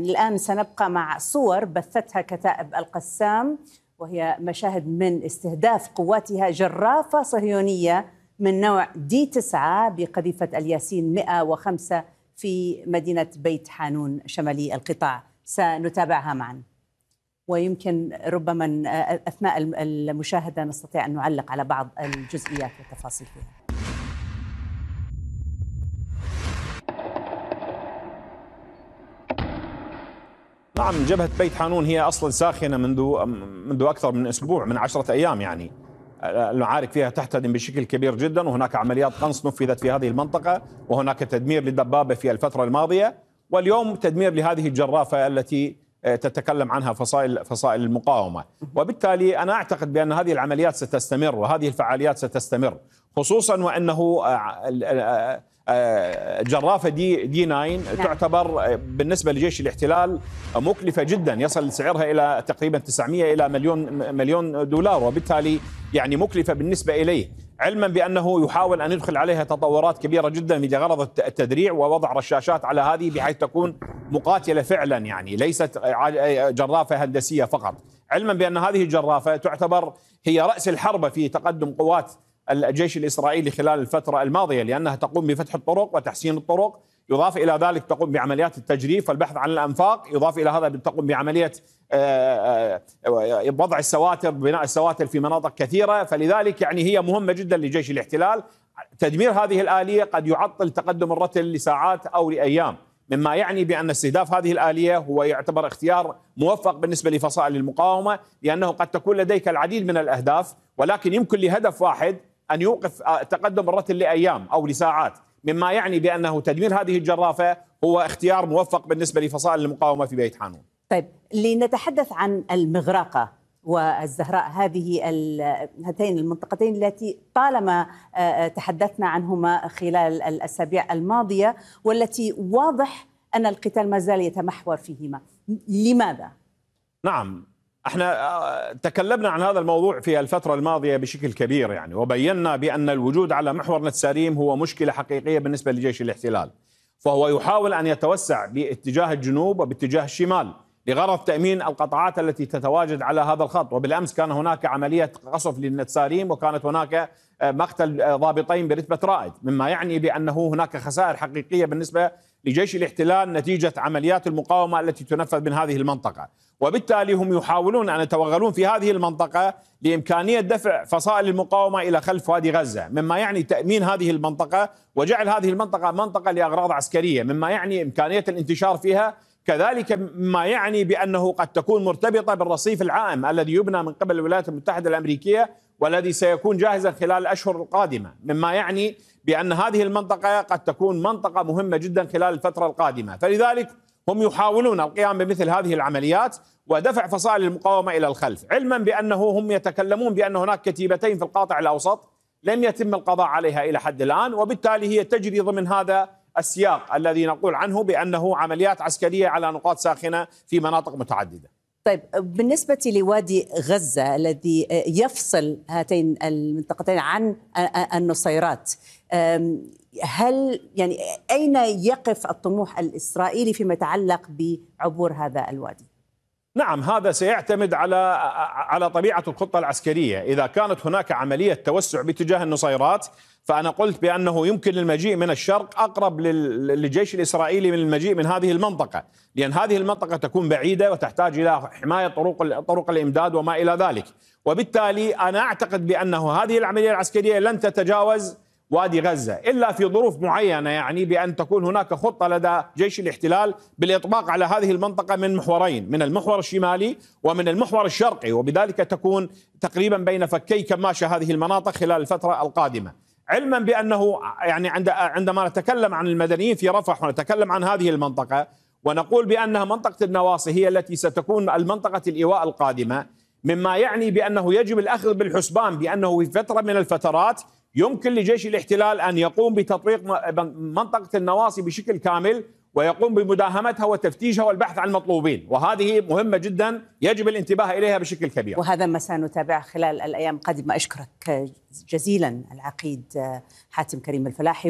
الآن سنبقى مع صور بثتها كتائب القسام وهي مشاهد من استهداف قواتها جرافة صهيونية من نوع دي 9 بقذيفة الياسين 105 في مدينة بيت حانون شمالي القطاع سنتابعها معا ويمكن ربما أثناء المشاهدة نستطيع أن نعلق على بعض الجزئيات والتفاصيل فيها نعم جبهة بيت حانون هي أصلا ساخنة منذ منذ أكثر من أسبوع من عشرة أيام يعني المعارك فيها تحتدم بشكل كبير جدا وهناك عمليات قنص نفذت في هذه المنطقة وهناك تدمير للدبابة في الفترة الماضية واليوم تدمير لهذه الجرافة التي آه، تتكلم عنها فصائل فصائل المقاومه، وبالتالي انا اعتقد بان هذه العمليات ستستمر وهذه الفعاليات ستستمر، خصوصا وانه آه، آه، جرافه دي دي 9 نعم. تعتبر بالنسبه لجيش الاحتلال مكلفه جدا يصل سعرها الى تقريبا 900 الى مليون مليون دولار وبالتالي يعني مكلفه بالنسبه اليه علما بانه يحاول ان يدخل عليها تطورات كبيره جدا لغرض التدريع ووضع رشاشات على هذه بحيث تكون مقاتله فعلا يعني ليست جرافه هندسيه فقط علما بان هذه الجرافه تعتبر هي راس الحربه في تقدم قوات الجيش الاسرائيلي خلال الفتره الماضيه لانها تقوم بفتح الطرق وتحسين الطرق يضاف الى ذلك تقوم بعمليات التجريف والبحث عن الانفاق يضاف الى هذا تقوم بعمليه آه، آه، وضع السواتر بناء السواتر في مناطق كثيره فلذلك يعني هي مهمه جدا لجيش الاحتلال تدمير هذه الاليه قد يعطل تقدم الرتل لساعات او لايام مما يعني بأن استهداف هذه الآلية هو يعتبر اختيار موفق بالنسبة لفصائل المقاومة لأنه قد تكون لديك العديد من الأهداف ولكن يمكن لهدف واحد أن يوقف آه، تقدم الرتل لأيام أو لساعات مما يعني بأنه تدمير هذه الجرافة هو اختيار موفق بالنسبة لفصائل المقاومة في بيت حانون طيب لنتحدث عن المغرقة والزهراء هذه هاتين المنطقتين التي طالما آه، تحدثنا عنهما خلال الاسابيع الماضيه والتي واضح أن القتال ما زال يتمحور فيهما لماذا؟ نعم احنا آه، تكلمنا عن هذا الموضوع في الفترة الماضية بشكل كبير يعني وبينا بأن الوجود على محور نتساريم هو مشكلة حقيقية بالنسبة لجيش الاحتلال فهو يحاول أن يتوسع باتجاه الجنوب وباتجاه الشمال لغرض تامين القطاعات التي تتواجد على هذا الخط وبالامس كان هناك عمليه قصف للنتساريم وكانت هناك آه، مقتل آه، ضابطين برتبه رائد مما يعني بانه هناك خسائر حقيقيه بالنسبه لجيش الاحتلال نتيجه عمليات المقاومه التي تنفذ من هذه المنطقه وبالتالي هم يحاولون ان يتوغلون في هذه المنطقه لامكانيه دفع فصائل المقاومه الى خلف وادي غزه، مما يعني تامين هذه المنطقه وجعل هذه المنطقه منطقه لاغراض عسكريه، مما يعني امكانيه الانتشار فيها كذلك ما يعني بانه قد تكون مرتبطه بالرصيف العائم الذي يبنى من قبل الولايات المتحده الامريكيه والذي سيكون جاهزا خلال الاشهر القادمه، مما يعني بان هذه المنطقه قد تكون منطقه مهمه جدا خلال الفتره القادمه، فلذلك هم يحاولون القيام بمثل هذه العمليات ودفع فصائل المقاومه الى الخلف، علما بانه هم يتكلمون بان هناك كتيبتين في القاطع الاوسط لم يتم القضاء عليها الى حد الان، وبالتالي هي تجري ضمن هذا السياق الذي نقول عنه بأنه عمليات عسكرية على نقاط ساخنة في مناطق متعددة طيب بالنسبة لوادي غزة الذي يفصل هاتين المنطقتين عن النصيرات هل يعني أين يقف الطموح الإسرائيلي فيما يتعلق بعبور هذا الوادي؟ نعم هذا سيعتمد على على طبيعه الخطه العسكريه، اذا كانت هناك عمليه توسع باتجاه النصيرات فانا قلت بانه يمكن المجيء من الشرق اقرب للجيش الاسرائيلي من المجيء من هذه المنطقه، لان هذه المنطقه تكون بعيده وتحتاج الى حمايه طرق طرق الامداد وما الى ذلك، وبالتالي انا اعتقد بانه هذه العمليه العسكريه لن تتجاوز وادي غزه الا في ظروف معينه يعني بان تكون هناك خطه لدى جيش الاحتلال بالإطباق على هذه المنطقه من محورين من المحور الشمالي ومن المحور الشرقي وبذلك تكون تقريبا بين فكي كماشه هذه المناطق خلال الفتره القادمه علما بانه يعني عندما نتكلم عن المدنيين في رفح ونتكلم عن هذه المنطقه ونقول بانها منطقه النواصي هي التي ستكون المنطقه الايواء القادمه مما يعني بانه يجب الاخذ بالحسبان بانه في فتره من الفترات يمكن لجيش الاحتلال ان يقوم بتطويق منطقه النواصي بشكل كامل ويقوم بمداهمتها وتفتيشها والبحث عن المطلوبين وهذه مهمة جدا يجب الانتباه إليها بشكل كبير وهذا ما سنتابع خلال الأيام القادمة أشكرك جزيلا العقيد حاتم كريم الفلاحي